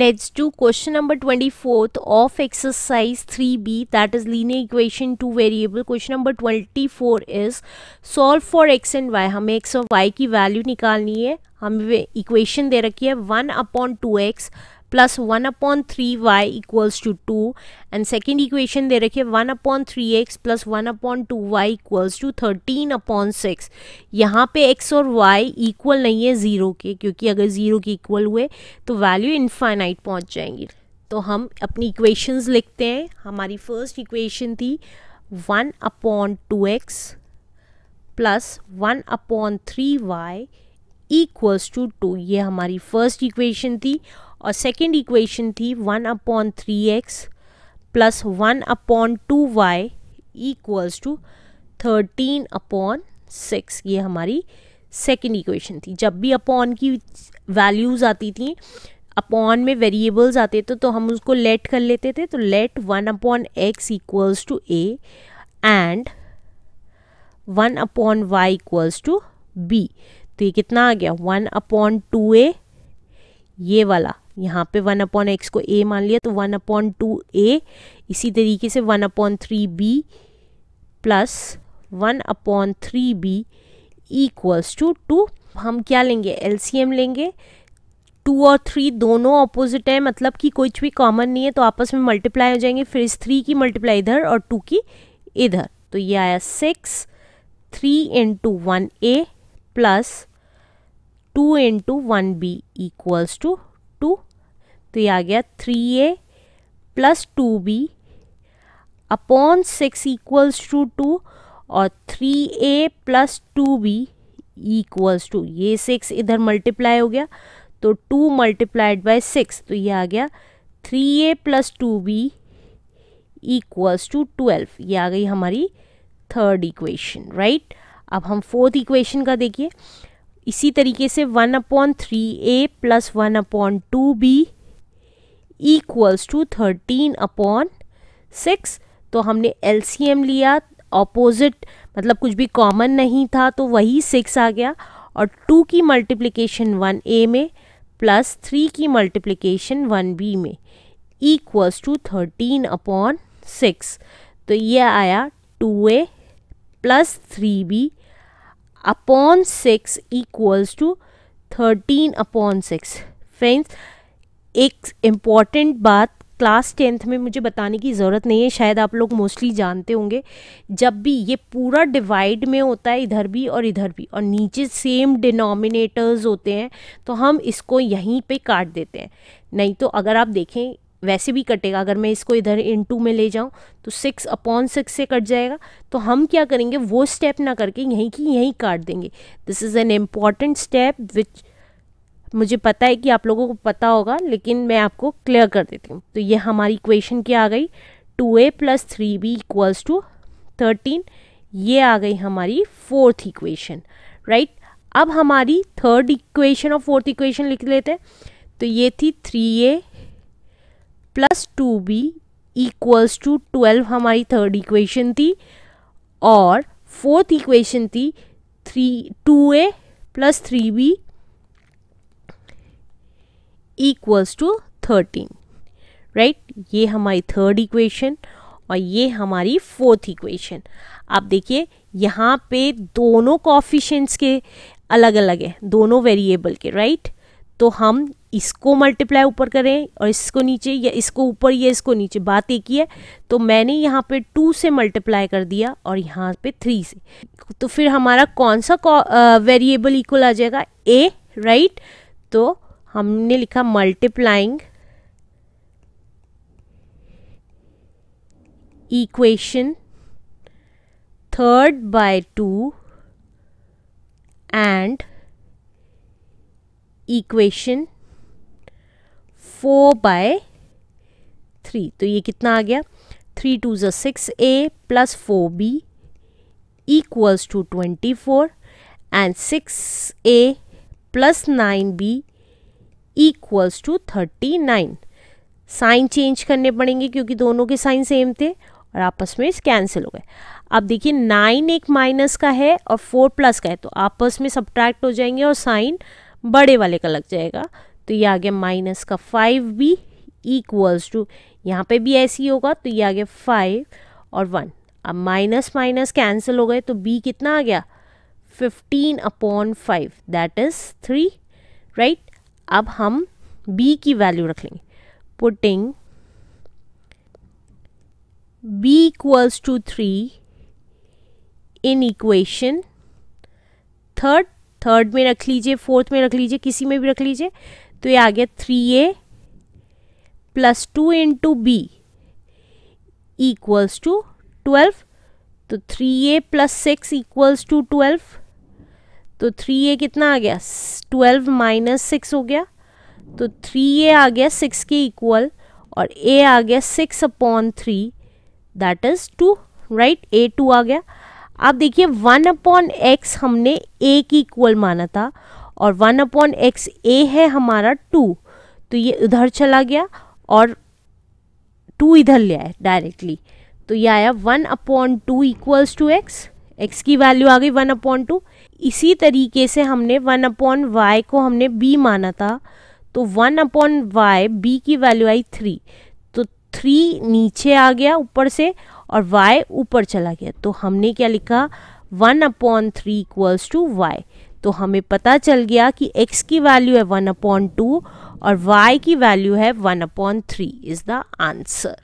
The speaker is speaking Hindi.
Let's do question number 24th of exercise 3b that is linear equation 2 variable. Question number 24 is solve for x and y. हमें x और y की वैल्यू निकालनी है हमें इक्वेशन दे रखी है 1 upon two X plus one upon three Y equals to two and second equation दे रखिए one upon three X plus one upon two Y equals to thirteen upon six यहाँ पे एक्स और वाई इक्वल नहीं है ज़ीरो के क्योंकि अगर ज़ीरो के इक्वल हुए तो वैल्यू इन्फाइनाइट पहुँच जाएंगी तो हम अपनी इक्वेशंस लिखते हैं हमारी फर्स्ट इक्वेशन थी one upon two X plus one upon three Y equals to two ये हमारी फर्स्ट इक्वेशन थी और सेकेंड इक्वेशन थी one upon three X plus one upon two Y equals to thirteen upon six ये हमारी सेकेंड इक्वेशन थी जब भी अपॉन की वैल्यूज़ आती थी अपॉन में वेरिएबल्स आते थे तो हम उसको लेट कर लेते थे तो let one upon X equals to A and one upon Y equals to B तो ये कितना आ गया वन अपॉन टू ए ये वाला यहाँ पे वन अपॉन एक्स को ए मान लिया तो वन अपॉन टू ए इसी तरीके से one upon three B plus one upon three B equals to two हम क्या लेंगे एम लेंगे टू और थ्री दोनों अपोजिट है मतलब कि कुछ भी कॉमन नहीं है तो आपस में मल्टीप्लाई हो जाएंगे फिर इस थ्री की मल्टीप्लाई इधर और टू की इधर तो ये आया six three into one A plus two into one B equals to two तो ये आ गया three A plus two B upon six equals to two और three A plus two B equals to ये सिक्स इधर मल्टीप्लाई हो गया तो टू मल्टीप्लाइड बाय सिक्स तो ये आ गया three A plus two B equals to twelve ये आ गई हमारी थर्ड इक्वेशन राइट अब हम फोर्थ इक्वेशन का देखिए इसी तरीके से one upon three A plus one upon two B equals to thirteen upon six तो हमने एल लिया ऑपोजिट मतलब कुछ भी कॉमन नहीं था तो वही सिक्स आ गया और टू की मल्टीप्लिकेशन वन ए में प्लस थ्री की मल्टीप्लिकेशन वन बी में equals to thirteen upon six तो ये आया two A plus three B upon six equals to thirteen upon six friends एक इम्पॉर्टेंट बात क्लास टेंथ में मुझे बताने की ज़रूरत नहीं है शायद आप लोग मोस्टली जानते होंगे जब भी ये पूरा डिवाइड में होता है इधर भी और इधर भी और नीचे सेम डिनोमिनेटर्स होते हैं तो हम इसको यहीं पे काट देते हैं नहीं तो अगर आप देखें वैसे भी कटेगा अगर मैं इसको इधर इन टू में ले जाऊँ तो सिक्स अपॉन सिक्स से कट जाएगा तो हम क्या करेंगे वो स्टेप ना करके यहीं की यहीं काट देंगे this is an important step which मुझे पता है कि आप लोगों को पता होगा लेकिन मैं आपको क्लियर कर देती हूँ तो ये हमारी इक्वेशन क्या आ गई two A plus three B equals to thirteen ये आ गई हमारी फोर्थ इक्वेशन राइट अब हमारी थर्ड इक्वेशन और फोर्थ इक्वेशन लिख लेते हैं तो ये थी three A plus two B equals to twelve हमारी थर्ड इक्वेशन थी और फोर्थ इक्वेशन थी three two A plus three B equals to thirteen right ये हमारी थर्ड इक्वेशन और ये हमारी फोर्थ इक्वेशन आप देखिए यहाँ पे दोनों कॉफिशेंट्स के अलग अलग है दोनों वेरिएबल के राइट right? तो हम इसको मल्टीप्लाई ऊपर करें और इसको नीचे या इसको ऊपर या इसको नीचे बात एक ही है तो मैंने यहाँ पे टू से मल्टीप्लाई कर दिया और यहाँ पे थ्री से तो फिर हमारा कौन सा वेरिएबल इक्वल आ जाएगा ए राइट तो हमने लिखा multiplying equation third by two and equation four by three तो ये कितना आ गया थ्री टू जो six A plus four B equals to twenty four and six A plus nine B equals to thirty nine sign change करने पड़ेंगे क्योंकि दोनों के साइन सेम थे और आपस में कैंसिल हो गए अब देखिए नाइन एक माइनस का है और फोर प्लस का है तो आपस में सब्ट्रैक्ट हो जाएंगे और साइन बड़े वाले का लग जाएगा तो ये आ गया माइनस का फाइव बी इक्वल्स टू यहाँ पे भी ऐसे ही होगा तो ये आ गया फाइव और वन अब माइनस माइनस कैंसिल हो गए तो बी कितना आ गया fifteen upon five that is three right अब हम बी की वैल्यू रख लेंगे putting B equals to three in equation third third में रख लीजिए फोर्थ में रख लीजिए किसी में भी रख लीजिए तो ये आ गया three A plus two into B equals to twelve तो three A plus six equals to twelve तो थ्री ए कितना आ गया ट्वेल्व माइनस सिक्स हो गया तो थ्री ए आ गया सिक्स के इक्वल और ए आ गया six upon three that is two right A two आ गया आप देखिए वन अपॉन एक्स हमने ए की इक्वल माना था और वन अपॉन एक्स ए है हमारा टू तो ये उधर चला गया और टू इधर ले आए डायरेक्टली तो ये आया one upon two equals to X X की वैल्यू आ गई वन अपॉन टू इसी तरीके से हमने वन अपॉन वाई को हमने बी माना था तो वन अपॉन वाई बी की वैल्यू आई थ्री तो थ्री नीचे आ गया ऊपर से और y ऊपर चला गया तो हमने क्या लिखा one upon three equals to Y तो हमें पता चल गया कि x की वैल्यू है वन अपॉन टू और y की वैल्यू है one upon three is the answer